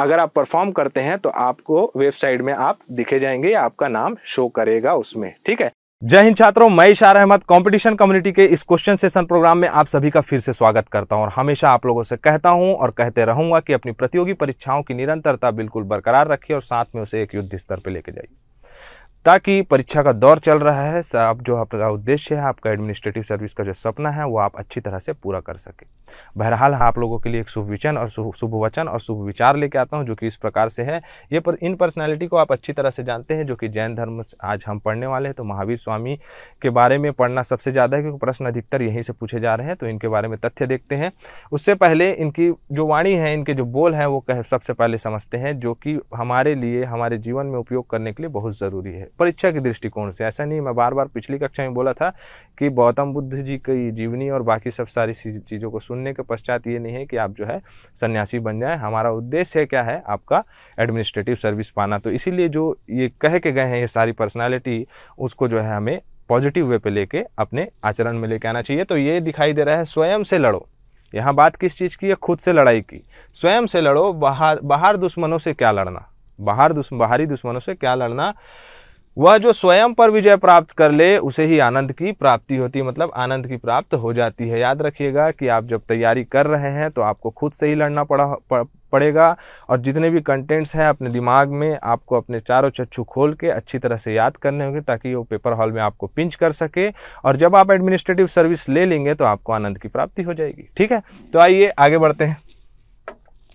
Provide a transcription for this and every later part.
अगर आप परफॉर्म करते हैं तो आपको वेबसाइट में आप दिखे जाएंगे आपका नाम शो करेगा उसमें ठीक है जय हिंद छात्रों मैं इशार अहमद कंपटीशन कम्युनिटी के इस क्वेश्चन सेशन प्रोग्राम में आप सभी का फिर से स्वागत करता हूं और हमेशा आप लोगों से कहता हूं और कहते रहूंगा कि अपनी प्रतियोगी परीक्षाओं की निरंतरता बिल्कुल बरकरार रखिए और साथ में उसे एक युद्ध स्तर पर लेके जाइए ताकि परीक्षा का दौर चल रहा है आप जो आपका उद्देश्य है आपका एडमिनिस्ट्रेटिव सर्विस का जो सपना है वो आप अच्छी तरह से पूरा कर सकें बहरहाल हाँ, आप लोगों के लिए एक शुभ विचन और शुभ वचन और शुभ विचार लेके आता हूँ जो कि इस प्रकार से है ये पर इन पर्सनैलिटी को आप अच्छी तरह से जानते हैं जो कि जैन धर्म आज हम पढ़ने वाले हैं तो महावीर स्वामी के बारे में पढ़ना सबसे ज़्यादा है क्योंकि प्रश्न अधिकतर यहीं से पूछे जा रहे हैं तो इनके बारे में तथ्य देखते हैं उससे पहले इनकी जो वाणी है इनके जो बोल हैं वो सबसे पहले समझते हैं जो कि हमारे लिए हमारे जीवन में उपयोग करने के लिए बहुत ज़रूरी है परीक्षा के दृष्टिकोण से ऐसा नहीं मैं बार बार पिछली कक्षा में बोला था कि गौतम बुद्ध जी की जीवनी और बाकी सब सारी चीज़ों को सुनने के पश्चात ये नहीं है कि आप जो है सन्यासी बन जाए हमारा उद्देश्य है क्या है आपका एडमिनिस्ट्रेटिव सर्विस पाना तो इसीलिए जो ये कह के गए हैं ये सारी पर्सनैलिटी उसको जो है हमें पॉजिटिव वे पे लेके अपने आचरण में लेके आना चाहिए तो ये दिखाई दे रहा है स्वयं से लड़ो यहाँ बात किस चीज़ की है खुद से लड़ाई की स्वयं से लड़ो बाहर बाहर दुश्मनों से क्या लड़ना बाहर दुश्म बाहरी दुश्मनों से क्या लड़ना वह जो स्वयं पर विजय प्राप्त कर ले उसे ही आनंद की प्राप्ति होती है मतलब आनंद की प्राप्त हो जाती है याद रखिएगा कि आप जब तैयारी कर रहे हैं तो आपको खुद से ही लड़ना पड़ा पड़ेगा और जितने भी कंटेंट्स हैं अपने दिमाग में आपको अपने चारों चच्छू खोल के अच्छी तरह से याद करने होंगे ताकि वो पेपर हॉल में आपको पिंच कर सके और जब आप एडमिनिस्ट्रेटिव सर्विस ले लेंगे तो आपको आनंद की प्राप्ति हो जाएगी ठीक है तो आइए आगे बढ़ते हैं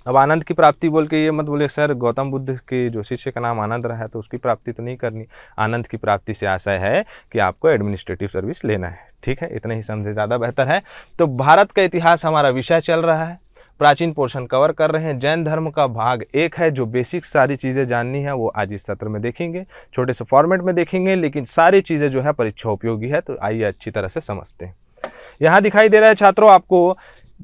अब आनंद की प्राप्ति बोल के ये मत बोले सर गौतम बुद्ध के जो शिष्य का नाम आनंद रहा है तो उसकी प्राप्ति तो नहीं करनी आनंद की प्राप्ति से आशय है कि आपको एडमिनिस्ट्रेटिव सर्विस लेना है ठीक है इतने ही समझे ज़्यादा बेहतर है तो भारत का इतिहास हमारा विषय चल रहा है प्राचीन पोर्शन कवर कर रहे हैं जैन धर्म का भाग एक है जो बेसिक सारी चीज़ें जाननी है वो आज इस सत्र में देखेंगे छोटे से फॉर्मेट में देखेंगे लेकिन सारी चीज़ें जो है परीक्षा उपयोगी है तो आइए अच्छी तरह से समझते हैं यहाँ दिखाई दे रहा है छात्रों आपको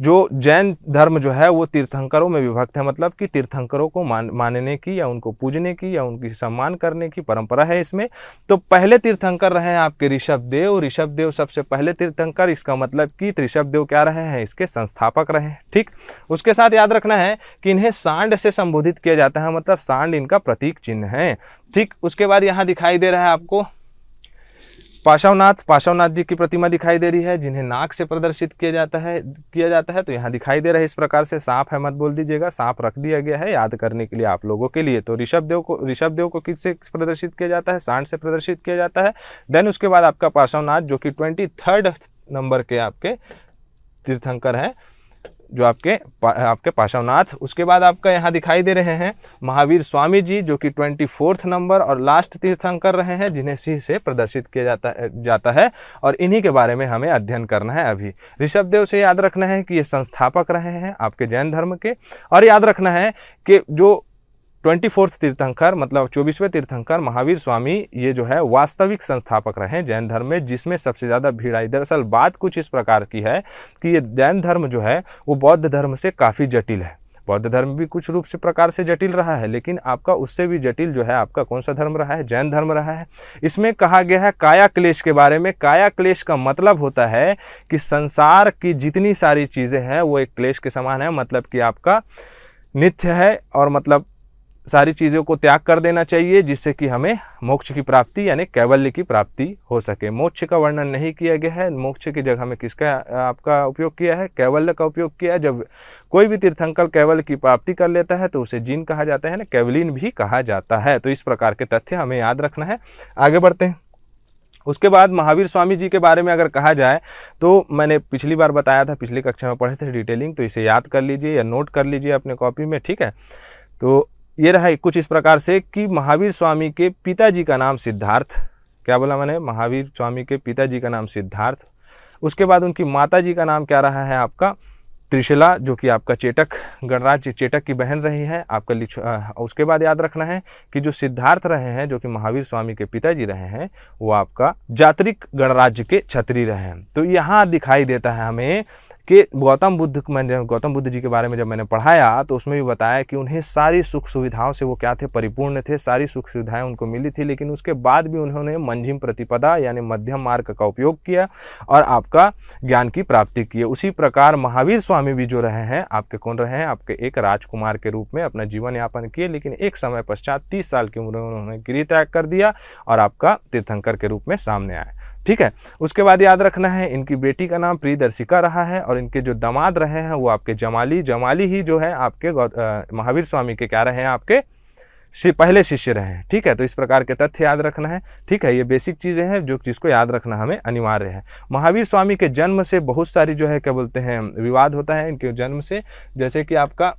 जो जैन धर्म जो है वो तीर्थंकरों में विभक्त है मतलब कि तीर्थंकरों को मान मानने की या उनको पूजने की या उनकी सम्मान करने की परंपरा है इसमें तो पहले तीर्थंकर रहे हैं आपके ऋषभ देव ऋषभ देव सबसे पहले तीर्थंकर इसका मतलब कि ऋषभ देव क्या रहे हैं इसके संस्थापक रहे हैं ठीक उसके साथ याद रखना है कि इन्हें सांड से संबोधित किया जाता है मतलब सांड इनका प्रतीक चिन्ह है ठीक उसके बाद यहाँ दिखाई दे रहा है आपको पाशवनाथ पाशवनाथ जी की प्रतिमा दिखाई दे रही है जिन्हें नाक से प्रदर्शित किया जाता है किया जाता है तो यहाँ दिखाई दे रहा है इस प्रकार से सांप है मत बोल दीजिएगा सांप रख दिया गया है याद करने के लिए आप लोगों के लिए तो ऋषभ देव को ऋषभ देव को किससे प्रदर्शित किया जाता है सांड से प्रदर्शित किया जाता है देन उसके बाद आपका पाशवनाथ जो कि ट्वेंटी नंबर के आपके तीर्थंकर हैं जो आपके पा, आपके पार्श्वनाथ उसके बाद आपका यहाँ दिखाई दे रहे हैं महावीर स्वामी जी जो कि ट्वेंटी फोर्थ नंबर और लास्ट तीर्थंकर रहे हैं जिन्हें सिंह से प्रदर्शित किया जाता है जाता है और इन्हीं के बारे में हमें अध्ययन करना है अभी ऋषभ देव से याद रखना है कि ये संस्थापक रहे हैं आपके जैन धर्म के और याद रखना है कि जो ट्वेंटी फोर्थ तीर्थंकर मतलब चौबीसवें तीर्थंकर महावीर स्वामी ये जो है वास्तविक संस्थापक रहे जैन धर्म में जिसमें सबसे ज़्यादा भीड़ आई दरअसल बात कुछ इस प्रकार की है कि ये जैन धर्म जो है वो बौद्ध धर्म से काफ़ी जटिल है बौद्ध धर्म भी कुछ रूप से प्रकार से जटिल रहा है लेकिन आपका उससे भी जटिल जो है आपका कौन सा धर्म रहा है जैन धर्म रहा है इसमें कहा गया है काया क्लेश के बारे में काया क्लेश का मतलब होता है कि संसार की जितनी सारी चीज़ें हैं वो एक क्लेश के समान है मतलब कि आपका नित्य है और मतलब सारी चीज़ों को त्याग कर देना चाहिए जिससे कि हमें मोक्ष की प्राप्ति यानी कैवल्य की प्राप्ति हो सके मोक्ष का वर्णन नहीं किया गया है मोक्ष की जगह में किसका आपका उपयोग किया है कैवल्य का उपयोग किया है जब कोई भी तीर्थंकर कैवल्य की प्राप्ति कर लेता है तो उसे जीन कहा जाता है ना कैवलिन भी कहा जाता है तो इस प्रकार के तथ्य हमें याद रखना है आगे बढ़ते हैं उसके बाद महावीर स्वामी जी के बारे में अगर कहा जाए तो मैंने पिछली बार बताया था पिछली कक्षा में पढ़े थे डिटेलिंग तो इसे याद कर लीजिए या नोट कर लीजिए अपने कॉपी में ठीक है तो ये रहा कुछ इस प्रकार से कि महावीर स्वामी के पिताजी का नाम सिद्धार्थ क्या बोला मैंने महावीर स्वामी के पिताजी का नाम सिद्धार्थ उसके बाद उनकी माता जी का नाम क्या रहा है आपका त्रिशला जो कि आपका चेटक गणराज्य चेटक की बहन रही है आपका लिछ उसके बाद याद रखना है कि जो सिद्धार्थ रहे हैं जो कि महावीर स्वामी के पिताजी रहे हैं वो आपका जात्रिक गणराज्य के छत्री रहे हैं तो यहाँ दिखाई देता है हमें कि गौतम बुद्ध मैंने गौतम बुद्ध जी के बारे में जब मैंने पढ़ाया तो उसमें भी बताया कि उन्हें सारी सुख सुविधाओं से वो क्या थे परिपूर्ण थे सारी सुख सुविधाएं उनको मिली थी लेकिन उसके बाद भी उन्होंने मंझिम प्रतिपदा यानी मध्यम मार्ग का उपयोग किया और आपका ज्ञान की प्राप्ति की उसी प्रकार महावीर स्वामी भी जो रहे हैं आपके कौन रहे हैं आपके एक राजकुमार के रूप में अपना जीवन यापन किए लेकिन एक समय पश्चात तीस साल की उम्र में उन्होंने गिरी त्याग कर दिया और आपका तीर्थंकर के रूप में सामने आया ठीक है उसके बाद याद रखना है इनकी बेटी का नाम प्रियदर्शिका रहा है और इनके जो दामाद रहे हैं वो आपके जमाली जमाली ही जो है आपके महावीर स्वामी के क्या रहे हैं आपके पहले शिष्य रहे हैं ठीक है तो इस प्रकार के तथ्य याद रखना है ठीक है ये बेसिक चीज़ें हैं जो जिसको याद रखना हमें अनिवार्य है महावीर स्वामी के जन्म से बहुत सारी जो है क्या बोलते हैं विवाद होता है इनके जन्म से जैसे कि आपका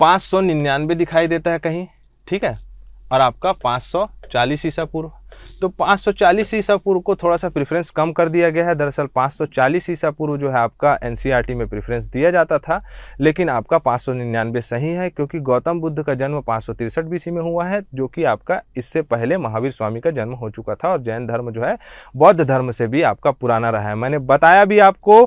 पाँच सौ निन्यानवे दिखाई देता है कहीं ठीक है और आपका पाँच सौ चालीस ईसा पूर्व तो 540 ईसा पूर्व को थोड़ा सा प्रेफरेंस कम कर दिया गया है दरअसल 540 ईसा पूर्व जो है आपका एन e में प्रेफरेंस दिया जाता था लेकिन आपका 599 सही है क्योंकि गौतम बुद्ध का जन्म पाँच सौ बीसी में हुआ है जो कि आपका इससे पहले महावीर स्वामी का जन्म हो चुका था और जैन धर्म जो है बौद्ध धर्म से भी आपका पुराना रहा है मैंने बताया भी आपको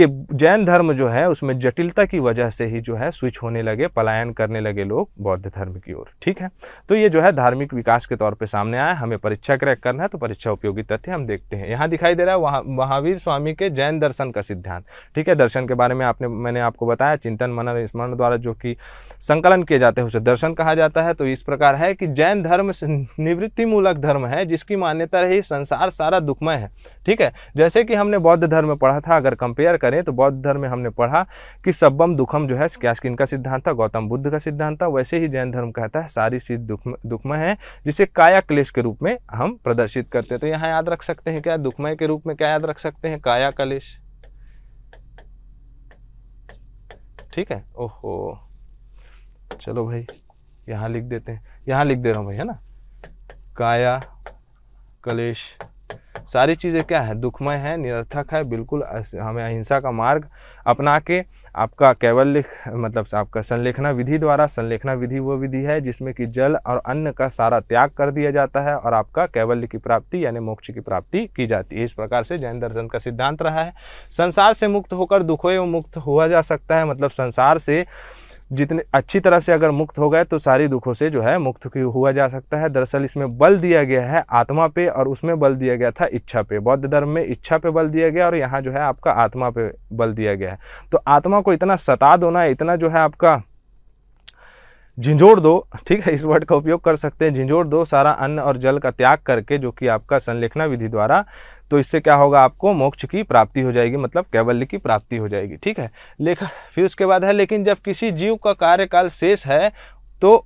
कि जैन धर्म जो है उसमें जटिलता की वजह से ही जो है स्विच होने लगे पलायन करने लगे लोग बौद्ध धर्म की ओर ठीक है तो ये जो है धार्मिक विकास के तौर पर सामने आया हमें परीक्षा चेक करना है तो परीक्षा उपयोगी तथ्य हम देखते हैं यहाँ दिखाई दे रहा है वहाँ महावीर स्वामी के जैन दर्शन का सिद्धांत ठीक है दर्शन के बारे में आपने मैंने आपको बताया चिंतन मनन स्मरण द्वारा जो कि संकलन किए जाते हैं उसे दर्शन कहा जाता है तो इस प्रकार है कि जैन धर्म निवृत्तिमूलक धर्म है जिसकी मान्यता रही संसार सारा दुखमय है ठीक है जैसे कि हमने बौद्ध धर्म में पढ़ा था अगर कंपेयर करें तो बौद्ध धर्म में हमने पढ़ा कि सब्बम दुखम जो है क्या इनका सिद्धांत था गौतम बुद्ध का सिद्धांत था वैसे ही जैन धर्म कहता है सारी सिद्ध दुखमय है जिसे काया क्लेश के रूप में हम प्रदर्शित करते हैं तो यहाँ याद रख सकते हैं क्या दुखमय के रूप में क्या याद रख सकते हैं काया कलेश ठीक है ओहो चलो भाई यहाँ लिख देते हैं यहाँ लिख दे रहा हूँ भाई है ना काया कलेश सारी चीज़ें क्या है दुखमय है निरर्थक है बिल्कुल हमें अहिंसा का मार्ग अपना के आपका केवल लिख मतलब आपका संलेखना विधि द्वारा संलेखना विधि वो विधि है जिसमें कि जल और अन्न का सारा त्याग कर दिया जाता है और आपका कैवल्य की प्राप्ति यानी मोक्ष की प्राप्ति की जाती है इस प्रकार से जैन दर्शन का सिद्धांत रहा है संसार से मुक्त होकर दुखों एवं मुक्त हुआ जा सकता है मतलब संसार से जितने अच्छी तरह से अगर मुक्त हो गए तो सारी दुखों से जो है मुक्त हुआ जा सकता है दरअसल इसमें बल दिया गया है आत्मा पे और उसमें बल दिया गया था इच्छा पे बौद्ध धर्म में इच्छा पे बल दिया गया और यहाँ जो है आपका आत्मा पे बल दिया गया है तो आत्मा को इतना सता दो ना इतना जो है आपका झिंझोर दो ठीक है इस वर्ड का उपयोग कर सकते हैं झिंझोर दो सारा अन्न और जल का त्याग करके जो कि आपका संलेखना विधि द्वारा तो इससे क्या होगा आपको मोक्ष की प्राप्ति हो जाएगी मतलब कैवल्य की प्राप्ति हो जाएगी ठीक है लेखा फिर उसके बाद है लेकिन जब किसी जीव का कार्यकाल शेष है तो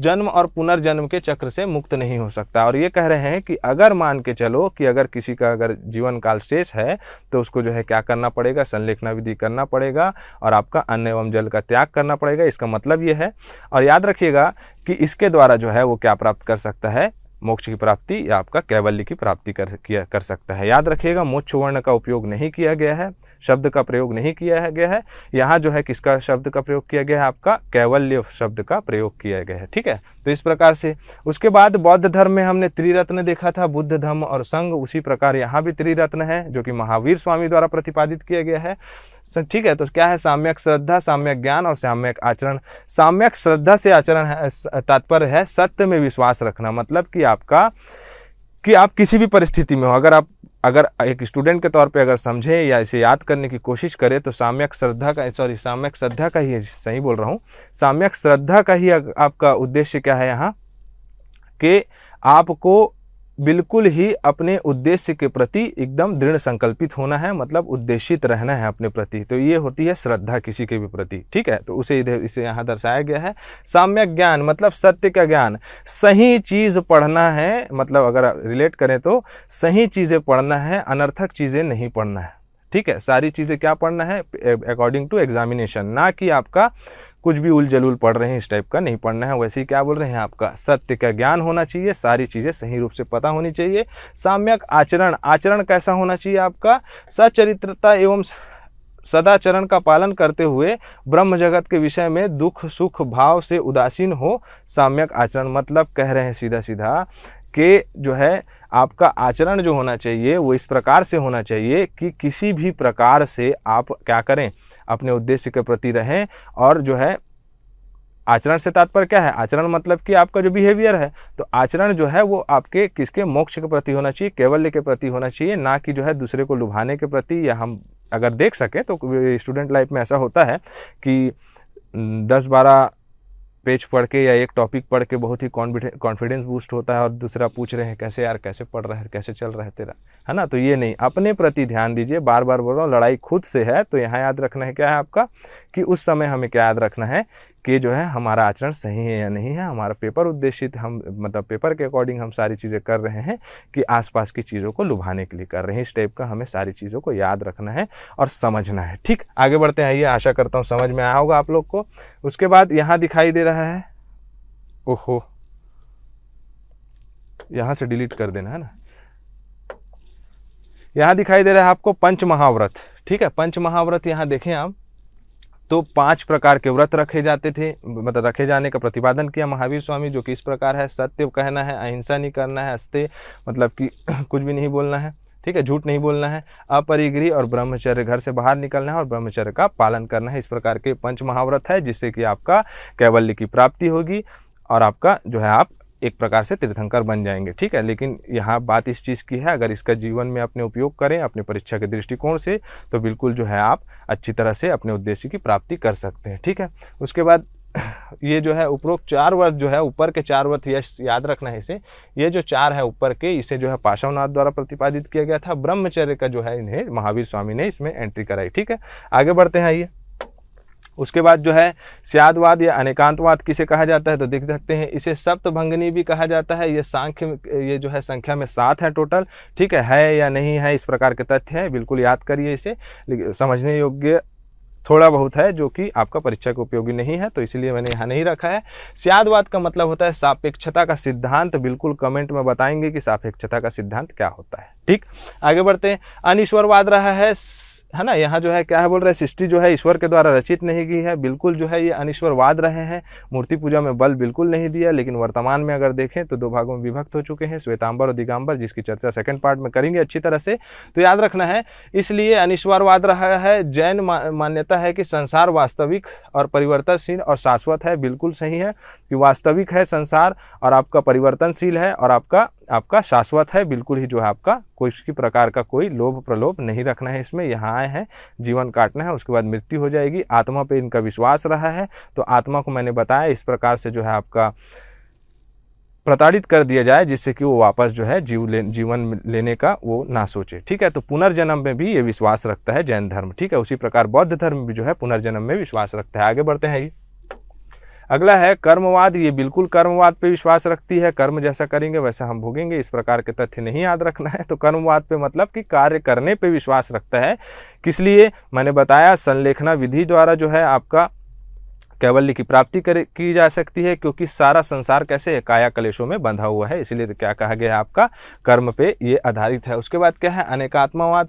जन्म और पुनर्जन्म के चक्र से मुक्त नहीं हो सकता और ये कह रहे हैं कि अगर मान के चलो कि अगर किसी का अगर जीवन काल शेष है तो उसको जो है क्या करना पड़ेगा संलेखना विधि करना पड़ेगा और आपका अन्न एवं जल का त्याग करना पड़ेगा इसका मतलब ये है और याद रखिएगा कि इसके द्वारा जो है वो क्या प्राप्त कर सकता है मोक्ष की प्राप्ति या आपका कैवल्य की प्राप्ति कर किया कर सकता है याद रखिएगा मोक्ष वर्ण का उपयोग नहीं किया गया है शब्द का प्रयोग नहीं किया गया है यहाँ जो है किसका शब्द का प्रयोग किया गया है आपका कैवल्य शब्द का प्रयोग किया गया है ठीक है तो इस प्रकार से उसके बाद बौद्ध धर्म में हमने त्रिरत्न देखा था बुद्ध धर्म और संघ उसी प्रकार यहाँ भी त्रिरत्न है जो कि महावीर स्वामी द्वारा प्रतिपादित किया गया है ठीक है तो क्या है साम्यक श्रद्धा साम्यक ज्ञान और साम्यक आचरण साम्यक श्रद्धा से आचरण है तात्पर्य है सत्य में विश्वास रखना मतलब कि आपका कि आप किसी भी परिस्थिति में हो अगर आप अगर एक स्टूडेंट के तौर पे अगर समझें या इसे याद करने की कोशिश करें तो साम्यक श्रद्धा का सॉरी साम्यक श्रद्धा का ही सही बोल रहा हूँ साम्यक श्रद्धा का ही आपका उद्देश्य क्या है यहाँ कि आपको बिल्कुल ही अपने उद्देश्य के प्रति एकदम दृढ़ संकल्पित होना है मतलब उद्देशित रहना है अपने प्रति तो ये होती है श्रद्धा किसी के भी प्रति ठीक है तो उसे इधर इसे यहाँ दर्शाया गया है साम्यक ज्ञान मतलब सत्य का ज्ञान सही चीज़ पढ़ना है मतलब अगर रिलेट करें तो सही चीज़ें पढ़ना है अनर्थक चीज़ें नहीं पढ़ना है ठीक है सारी चीज़ें क्या पढ़ना है अकॉर्डिंग टू एग्जामिनेशन ना कि आपका कुछ भी उल जलूल पढ़ रहे हैं इस टाइप का नहीं पढ़ना है वैसे ही क्या बोल रहे हैं आपका सत्य का ज्ञान होना चाहिए सारी चीज़ें सही रूप से पता होनी चाहिए साम्यक आचरण आचरण कैसा होना चाहिए आपका सचरित्रता एवं सदाचरण का पालन करते हुए ब्रह्म जगत के विषय में दुख सुख भाव से उदासीन हो साम्यक आचरण मतलब कह रहे हैं सीधा सीधा के जो है आपका आचरण जो होना चाहिए वो इस प्रकार से होना चाहिए कि किसी भी प्रकार से आप क्या करें अपने उद्देश्य के प्रति रहें और जो है आचरण से तात्पर्य क्या है आचरण मतलब कि आपका जो बिहेवियर है तो आचरण जो है वो आपके किसके मोक्ष के प्रति होना चाहिए केवल्य के प्रति होना चाहिए ना कि जो है दूसरे को लुभाने के प्रति या हम अगर देख सकें तो स्टूडेंट लाइफ में ऐसा होता है कि दस बारह पेज पढ़ के या एक टॉपिक पढ़ के बहुत ही कॉन्फिडेंस बूस्ट होता है और दूसरा पूछ रहे हैं कैसे यार कैसे पढ़ रहा है कैसे चल रहा है तेरा है ना तो ये नहीं अपने प्रति ध्यान दीजिए बार बार बोल रहा हूँ लड़ाई खुद से है तो यहाँ याद रखना है क्या है आपका कि उस समय हमें क्या याद रखना है कि जो है हमारा आचरण सही है या नहीं है हमारा पेपर उद्देशित हम मतलब पेपर के अकॉर्डिंग हम सारी चीज़ें कर रहे हैं कि आसपास की चीज़ों को लुभाने के लिए कर रहे हैं इस टाइप का हमें सारी चीज़ों को याद रखना है और समझना है ठीक आगे बढ़ते हैं ये आशा करता हूँ समझ में आया होगा आप लोग को उसके बाद यहाँ दिखाई दे रहा है ओहो यहाँ से डिलीट कर देना है ना यहाँ दिखाई दे रहा है आपको पंच महाव्रत ठीक है पंच महाव्रत यहाँ देखें आप तो पांच प्रकार के व्रत रखे जाते थे मतलब रखे जाने का प्रतिपादन किया महावीर स्वामी जो कि इस प्रकार है सत्य कहना है अहिंसा नहीं करना है अस्ते मतलब कि कुछ भी नहीं बोलना है ठीक है झूठ नहीं बोलना है अपरिग्री और ब्रह्मचर्य घर से बाहर निकलना है और ब्रह्मचर्य का पालन करना है इस प्रकार के पंच महाव्रत है जिससे कि आपका कैवल्य की प्राप्ति होगी और आपका जो है आप एक प्रकार से तीर्थंकर बन जाएंगे ठीक है लेकिन यहाँ बात इस चीज़ की है अगर इसका जीवन में अपने उपयोग करें अपने परीक्षा के दृष्टिकोण से तो बिल्कुल जो है आप अच्छी तरह से अपने उद्देश्य की प्राप्ति कर सकते हैं ठीक है उसके बाद ये जो है उपरोक्त चार वर्ष जो है ऊपर के चार वर्ष यश याद रखना है इसे ये जो चार है ऊपर के इसे जो है पाशवनाथ द्वारा प्रतिपादित किया गया था ब्रह्मचर्य का जो है इन्हें महावीर स्वामी ने इसमें एंट्री कराई ठीक है आगे बढ़ते हैं आइए उसके बाद जो है स्यादवाद या अनेकांतवाद किसे कहा जाता है तो देख सकते हैं इसे सप्तभंगनी भी कहा जाता है ये सांख्य ये जो है संख्या में सात है टोटल ठीक है है या नहीं है इस प्रकार के तथ्य है बिल्कुल याद करिए इसे समझने योग्य थोड़ा बहुत है जो कि आपका परीक्षा के उपयोगी नहीं है तो इसलिए मैंने यहाँ नहीं रखा है स्यादवाद का मतलब होता है सापेक्षता का सिद्धांत बिल्कुल कमेंट में बताएंगे कि सापेक्षता का सिद्धांत क्या होता है ठीक आगे बढ़ते हैं अनिश्वरवाद रहा है है ना यहाँ जो है क्या है बोल रहे हैं सृष्टि जो है ईश्वर के द्वारा रचित नहीं की है बिल्कुल जो है ये अनिश्वरवाद रहे हैं मूर्ति पूजा में बल बिल्कुल नहीं दिया लेकिन वर्तमान में अगर देखें तो दो भागों में विभक्त हो चुके हैं श्वेतांबर और दिगंबर जिसकी चर्चा सेकंड पार्ट में करेंगे अच्छी तरह से तो याद रखना है इसलिए अनिश्वरवाद रहा है जैन मान्यता है कि संसार वास्तविक और परिवर्तनशील और शाश्वत है बिल्कुल सही है कि वास्तविक है संसार और आपका परिवर्तनशील है और आपका आपका शाश्वत है बिल्कुल ही जो है आपका कोई किसी प्रकार का कोई लोभ प्रलोभ नहीं रखना है इसमें यहाँ आए हैं जीवन काटना है उसके बाद मृत्यु हो जाएगी आत्मा पे इनका विश्वास रहा है तो आत्मा को मैंने बताया इस प्रकार से जो है आपका प्रताड़ित कर दिया जाए जिससे कि वो वापस जो है जीव ले जीवन लेने का वो ना सोचे ठीक है तो पुनर्जन्म में भी ये विश्वास रखता है जैन धर्म ठीक है उसी प्रकार बौद्ध धर्म भी जो है पुनर्जन्म में विश्वास रखता है आगे बढ़ते हैं ये अगला है कर्मवाद ये बिल्कुल कर्मवाद पे विश्वास रखती है कर्म जैसा करेंगे वैसा हम भोगेंगे इस प्रकार के तथ्य नहीं याद रखना है तो कर्मवाद पे मतलब कि कार्य करने पे विश्वास रखता है किस लिए मैंने बताया संलेखना विधि द्वारा जो है आपका कैवल्य की प्राप्ति कर की जा सकती है क्योंकि सारा संसार कैसे है काया कलेशों में बंधा हुआ है इसलिए तो क्या कहा गया आपका कर्म पे ये आधारित है उसके बाद क्या है अनेकात्मावाद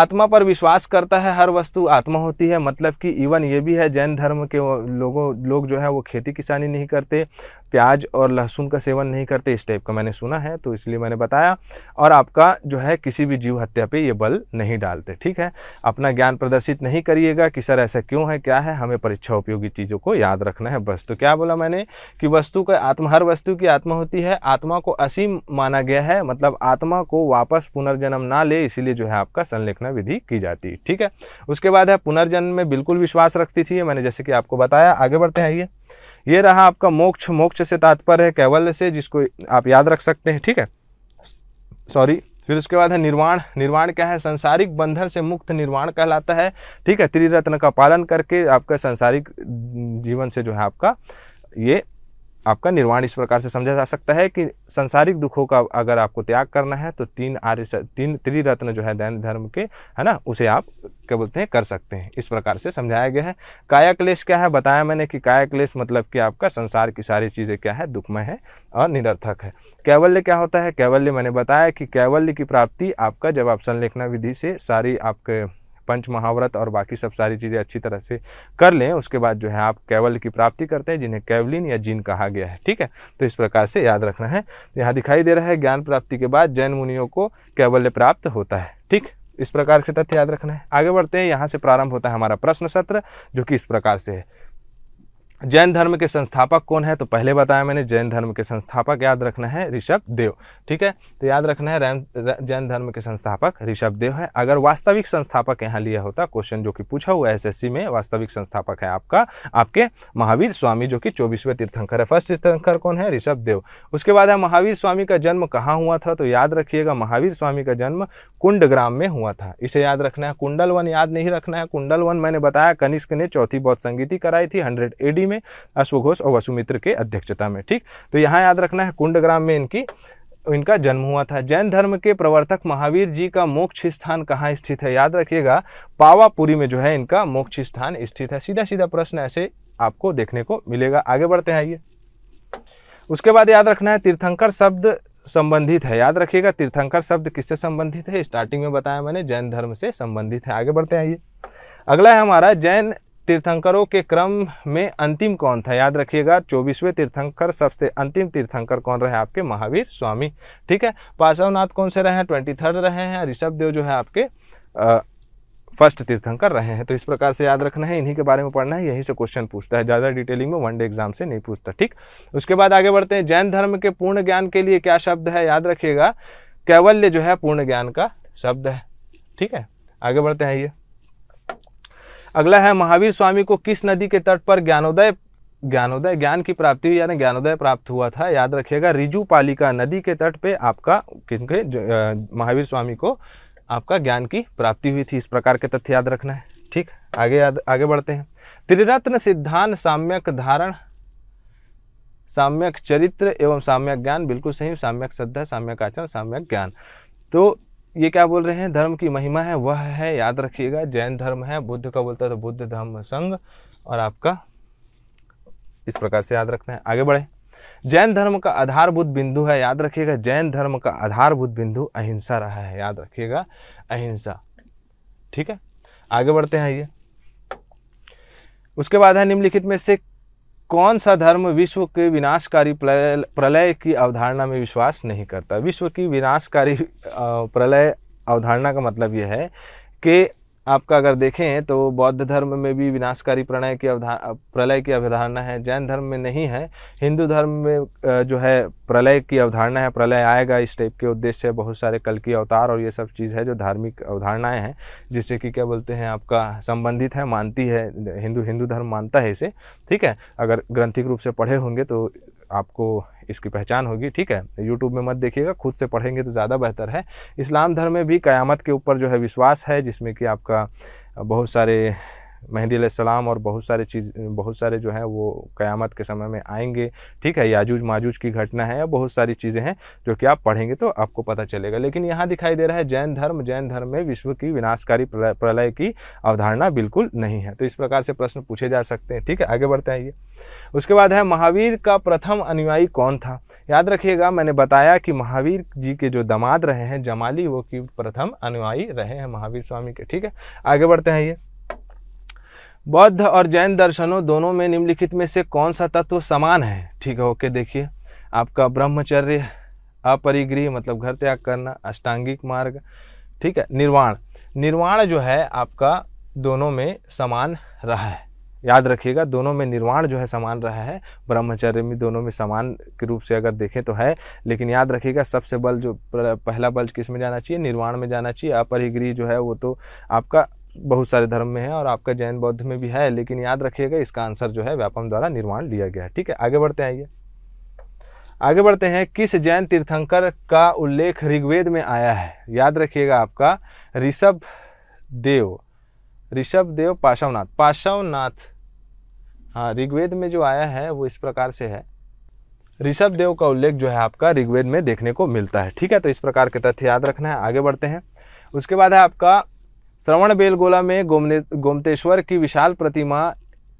आत्मा पर विश्वास करता है हर वस्तु आत्मा होती है मतलब कि इवन ये भी है जैन धर्म के लोगों लोग जो है वो खेती किसानी नहीं करते प्याज और लहसुन का सेवन नहीं करते इस टाइप का मैंने सुना है तो इसलिए मैंने बताया और आपका जो है किसी भी जीव हत्या पे ये बल नहीं डालते ठीक है अपना ज्ञान प्रदर्शित नहीं करिएगा कि सर ऐसा क्यों है क्या है हमें परीक्षा उपयोगी चीज़ों को याद रखना है बस तो क्या बोला मैंने कि वस्तु का आत्मा हर वस्तु की आत्मा होती है आत्मा को असीम माना गया है मतलब आत्मा को वापस पुनर्जन्म ना ले इसीलिए जो है आपका संलेख रखना विधि की जाती है ठीक है उसके बाद है पुनर्जन्म में बिल्कुल विश्वास रखती थी मैंने जैसे कि आपको बताया आगे बढ़ते हैं ये ये रहा आपका मोक्ष मोक्ष से तात्पर्य है कैवल्य से जिसको आप याद रख सकते हैं ठीक है सॉरी फिर उसके बाद है निर्वाण निर्वाण क्या है संसारिक बंधन से मुक्त निर्वाण कहलाता है ठीक है त्रिरत्न का पालन करके आपका संसारिक जीवन से जो है आपका ये आपका निर्वाण इस प्रकार से समझा जा सकता है कि संसारिक दुखों का अगर आपको त्याग करना है तो तीन आर्य तीन त्रिरत्न जो है दैन धर्म के है ना उसे आप क्या बोलते हैं कर सकते हैं इस प्रकार से समझाया गया है काया क्लेश क्या है बताया मैंने कि काया क्लेश मतलब कि आपका संसार की सारी चीज़ें क्या है दुखमय है और निरर्थक है कैवल्य क्या होता है कैवल्य मैंने बताया कि कैवल्य की प्राप्ति आपका जब आप संलेखना विधि से सारी आपके पंच महाव्रत और बाकी सब सारी चीज़ें अच्छी तरह से कर लें उसके बाद जो है आप कैवल की प्राप्ति करते हैं जिन्हें कैवलिन या जिन कहा गया है ठीक है तो इस प्रकार से याद रखना है तो यहाँ दिखाई दे रहा है ज्ञान प्राप्ति के बाद जैन मुनियों को कैवल्य प्राप्त होता है ठीक इस प्रकार से तथ्य याद रखना है आगे बढ़ते हैं यहाँ से प्रारंभ होता है हमारा प्रश्न सत्र जो कि इस प्रकार से है जैन धर्म के संस्थापक कौन है तो पहले बताया मैंने जैन धर्म के संस्थापक याद रखना है ऋषभ देव ठीक है तो याद रखना है रैम जैन धर्म के संस्थापक ऋषभ देव है अगर वास्तविक संस्थापक यहाँ लिया होता क्वेश्चन जो कि पूछा हुआ है एसएससी में वास्तविक संस्थापक है आपका आपके महावीर स्वामी जो कि चौबीसवें तीर्थंकर है फर्स्ट तीर्थंकर कौन है ऋषभ देव उसके बाद है महावीर स्वामी का जन्म कहाँ हुआ था तो याद रखिएगा महावीर स्वामी का जन्म कुंड ग्राम में हुआ था इसे याद रखना है कुंडल वन याद नहीं रखना है कुंडल वन मैंने बताया कनिष्क ने चौथी बौद्ध संगीति कराई थी हंड्रेड एडी में अश्व घोष और वसुमित्र के अध्यक्षता में ठीक तो यहाँ याद रखना है कुंडग्राम में इनकी इनका जन्म हुआ था जैन धर्म के प्रवर्तक महावीर जी का मोक्ष स्थान कहाँ स्थित है याद रखिएगा पावापुरी में जो है इनका मोक्ष स्थान स्थित है सीधा सीधा प्रश्न ऐसे आपको देखने को मिलेगा आगे बढ़ते हैं आइए उसके बाद याद रखना है तीर्थंकर शब्द संबंधित है याद रखिएगा तीर्थंकर शब्द किससे संबंधित है स्टार्टिंग में बताया मैंने जैन धर्म से संबंधित है आगे बढ़ते हैं आइए अगला है हमारा जैन तीर्थंकरों के क्रम में अंतिम कौन था याद रखिएगा चौबीसवें तीर्थंकर सबसे अंतिम तीर्थंकर कौन रहे आपके महावीर स्वामी ठीक है पार्श्वनाथ कौन से रहे हैं ट्वेंटी थर्ड रहे हैं ऋषभ देव जो है आपके आ, फर्स्ट तीर्थंकर रहे हैं तो इस प्रकार से याद रखना है इन्हीं के बारे में पढ़ना है यहीं से क्वेश्चन पूछता है ज़्यादा डिटेलिंग में वन डे एग्जाम से नहीं पूछता ठीक उसके बाद आगे बढ़ते हैं जैन धर्म के पूर्ण ज्ञान के लिए क्या शब्द है याद रखिएगा कैवल्य जो है पूर्ण ज्ञान का शब्द है ठीक है आगे बढ़ते हैं ये अगला है महावीर स्वामी को किस नदी के तट पर ज्ञानोदय ज्ञानोदय ज्ञान की प्राप्ति हुई यानी ज्ञानोदय प्राप्त हुआ था याद रखिएगा पालिका नदी के तट पे आपका किसके महावीर स्वामी को आपका ज्ञान की प्राप्ति हुई थी इस प्रकार के तथ्य याद रखना है ठीक आगे याद आगे बढ़ते हैं त्रिरत्न सिद्धांत साम्यक धारण साम्यक चरित्र एवं साम्यक ज्ञान बिल्कुल सही साम्यक श्रद्धा साम्यक आचरण साम्यक ज्ञान तो ये क्या बोल रहे हैं धर्म की महिमा है वह है याद रखिएगा जैन धर्म है बुद्ध का बोलता है तो बुद्ध धर्म संघ और आपका इस प्रकार से याद रखना है आगे बढ़े जैन धर्म का आधारभूत बिंदु है याद रखिएगा जैन धर्म का आधारभूत बिंदु अहिंसा रहा है याद रखिएगा अहिंसा ठीक है आगे बढ़ते हैं ये उसके बाद है निम्नलिखित में से कौन सा धर्म विश्व के विनाशकारी प्रलय की अवधारणा में विश्वास नहीं करता विश्व की विनाशकारी प्रलय अवधारणा का मतलब यह है कि आपका अगर देखें तो बौद्ध धर्म में भी विनाशकारी प्रणय की अवधार प्रलय की अवधारणा है जैन धर्म में नहीं है हिंदू धर्म में जो है प्रलय की अवधारणा है प्रलय आएगा इस टाइप के उद्देश्य से बहुत सारे कल की अवतार और ये सब चीज़ है जो धार्मिक अवधारणाएँ हैं जिससे कि क्या बोलते हैं आपका संबंधित है मानती है हिंदू हिंदू धर्म मानता है इसे ठीक है अगर ग्रंथिक रूप से पढ़े होंगे तो आपको इसकी पहचान होगी ठीक है यूट्यूब में मत देखिएगा खुद से पढ़ेंगे तो ज़्यादा बेहतर है इस्लाम धर्म में भी क़यामत के ऊपर जो है विश्वास है जिसमें कि आपका बहुत सारे मेहंदी सलाम और बहुत सारे चीज़ बहुत सारे जो है वो क़यामत के समय में आएंगे ठीक है याजूज माजूज की घटना है या बहुत सारी चीज़ें हैं जो कि आप पढ़ेंगे तो आपको पता चलेगा लेकिन यहाँ दिखाई दे रहा है जैन धर्म जैन धर्म में विश्व की विनाशकारी प्रलय की अवधारणा बिल्कुल नहीं है तो इस प्रकार से प्रश्न पूछे जा सकते हैं ठीक है आगे बढ़ते हैं ये उसके बाद है महावीर का प्रथम अनुयायी कौन था याद रखिएगा मैंने बताया कि महावीर जी के जो दमाद रहे हैं जमाली वो की प्रथम अनुयायी रहे हैं महावीर स्वामी के ठीक है आगे बढ़ते हैं ये बौद्ध और जैन दर्शनों दोनों में निम्नलिखित में से कौन सा तत्व समान है ठीक है ओके देखिए आपका ब्रह्मचर्य अपरिगृह मतलब घर त्याग करना अष्टांगिक मार्ग ठीक है निर्वाण निर्वाण जो है आपका दोनों में समान रहा है याद रखिएगा दोनों में निर्वाण जो है समान रहा है ब्रह्मचर्य में दोनों में समान के रूप से अगर देखें तो है लेकिन याद रखिएगा सबसे बल जो पहला बल किस में जाना चाहिए निर्वाण में जाना चाहिए अपरिग्रह जो है वो तो आपका बहुत सारे धर्म में है और आपका जैन बौद्ध में भी है लेकिन याद रखिएगा इसका आंसर जो है व्यापम द्वारा निर्माण लिया गया है ठीक है आगे बढ़ते हैं आइए आगे बढ़ते हैं किस जैन तीर्थंकर का उल्लेख ऋग्वेद में आया है याद रखिएगा आपका ऋषभ देव ऋषभ देव पाशवनाथ पाशवनाथ हाँ ऋग्वेद में जो आया है वो इस प्रकार से है ऋषभ देव का उल्लेख जो है आपका ऋग्वेद में देखने को मिलता है ठीक है तो इस प्रकार के तथ्य याद रखना है आगे बढ़ते हैं उसके बाद है आपका श्रवण बेलगोला में गोमने गोमतेश्वर की विशाल प्रतिमा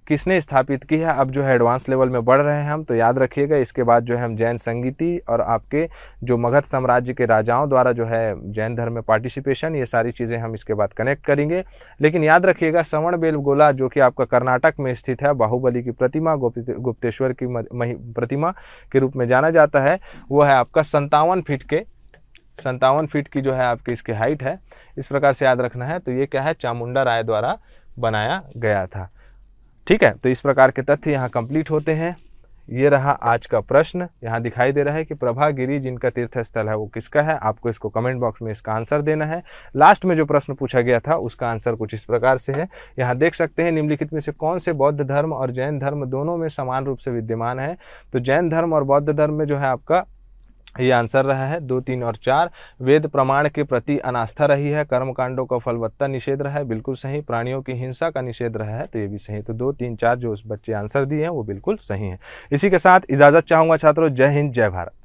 किसने स्थापित की है अब जो है एडवांस लेवल में बढ़ रहे हैं हम तो याद रखिएगा इसके बाद जो है हम जैन संगीति और आपके जो मगध साम्राज्य के राजाओं द्वारा जो है जैन धर्म में पार्टिसिपेशन ये सारी चीज़ें हम इसके बाद कनेक्ट करेंगे लेकिन याद रखिएगा श्रवण बेलगोला जो कि आपका कर्नाटक में स्थित है बाहुबली की प्रतिमा गुप्तेश्वर की प्रतिमा के रूप में जाना जाता है वो है आपका संतावन फीट के संतावन फीट की जो है आपकी इसकी हाइट है इस प्रकार से याद रखना है तो ये क्या है चामुंडा राय द्वारा बनाया गया था ठीक है तो इस प्रकार के तथ्य यहाँ कंप्लीट होते हैं ये रहा आज का प्रश्न यहाँ दिखाई दे रहा है कि प्रभागिरी जिनका तीर्थ स्थल है वो किसका है आपको इसको कमेंट बॉक्स में इसका आंसर देना है लास्ट में जो प्रश्न पूछा गया था उसका आंसर कुछ इस प्रकार से है यहाँ देख सकते हैं निम्नलिखित में से कौन से बौद्ध धर्म और जैन धर्म दोनों में समान रूप से विद्यमान है तो जैन धर्म और बौद्ध धर्म में जो है आपका ये आंसर रहा है दो तीन और चार वेद प्रमाण के प्रति अनास्था रही है कर्मकांडों का फलवत्ता निषेध रहा है बिल्कुल सही प्राणियों की हिंसा का निषेध रहा है तो ये भी सही तो दो तीन चार जो उस बच्चे आंसर दिए हैं वो बिल्कुल सही है इसी के साथ इजाज़त चाहूंगा छात्रों जय हिंद जय भारत